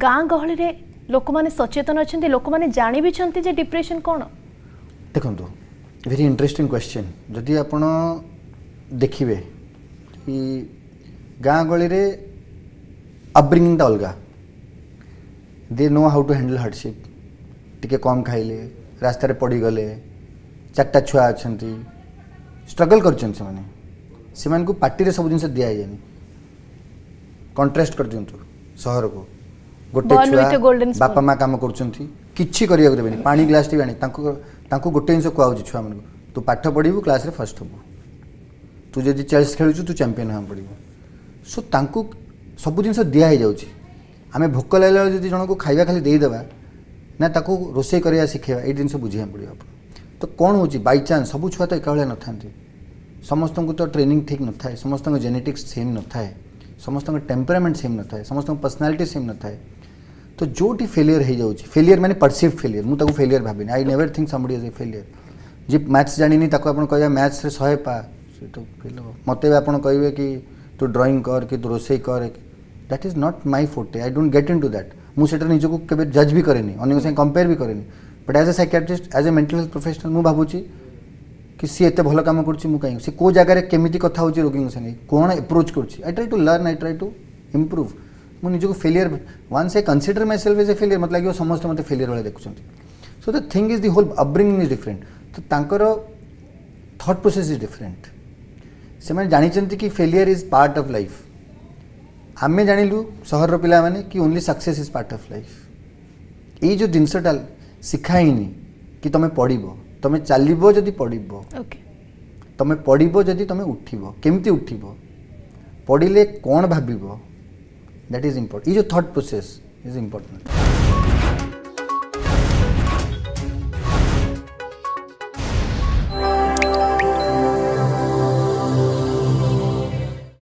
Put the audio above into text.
गाँ गहल लोक मैंने सचेतन अच्छा लोक मैंने जाणि भी डिप्रेसन कौन देखो भेरी इंटरेस्टिंग क्वेश्चन जदि आप देखिए गाँ गली अलग they know how to handle hardship टे कम खाइले रास्त पड़गले चार्टा छुआ अच्छा स्ट्रगल कर पार्टी सब जिन दि जाए कंट्रास्ट कर दिंतु सहर को गोटे छुआ बापा माँ कम कर किसी कर देवे पा ग्लास टी भी आने गोटे जिन कह छुआ मैं तू पाठ पढ़ु क्लास में फर्स्ट हबु तू जी चेस खेलु तू चंपिन हो पड़ो सो सब जिन दिया जाऊँगी आम भोक लगे जो जन को खाइबा खाली देदे ना रोष करा शिखेगा ये जिन बुझे पड़ा तो कौन हो बचान्स सब छुआ तो एक भाया न था समस्त को तो ट्रेनिंग ठीक न था समस्त जेनेटिक्स सेम न था समस्त टेम्परामेंट सेम न था समस्त पर्सनालीटी सेम न था तो जो तो भी फेलियर हो जाए फेलियर मैंने परसीव फेलियर मुझे फेलियर भावि I never think someone is a failure जी मैथ्स जानी आपको कह मैथ्स शहे पा सी तो फेल हो मत आप कहे कि तू ड्रई कर कि तू रोष कर that is not my forte I डोट गेट इन टू दैट मुझे निजी को जज भी कैन अगर साइ कंपेयर भी कैनि but as a psychiatrist as a mental health professional मुझे भावुँ कि सी एत भल कम कर कौ जगह केमी कथ हो रोगी संगे कौन एप्रोच कर I try to learn I try to improve मुझे निजी failure we consider myself as a failure मतलब लगे समस्त मतलब फेलियर भाई देखुं so the thing is the whole upbringing is different तो थट प्रोसेस इज डिफरेन्ट से जानते कि failure is part of life आम जान लु सहर पिला कि only success is part of life यो जिनसटा शिखा ही कि तुम पढ़ तुम चल पढ़ तुम पढ़ जदि तुम उठब कमी उठब पढ़ले कौन भाव that is important. Is your thought process is important.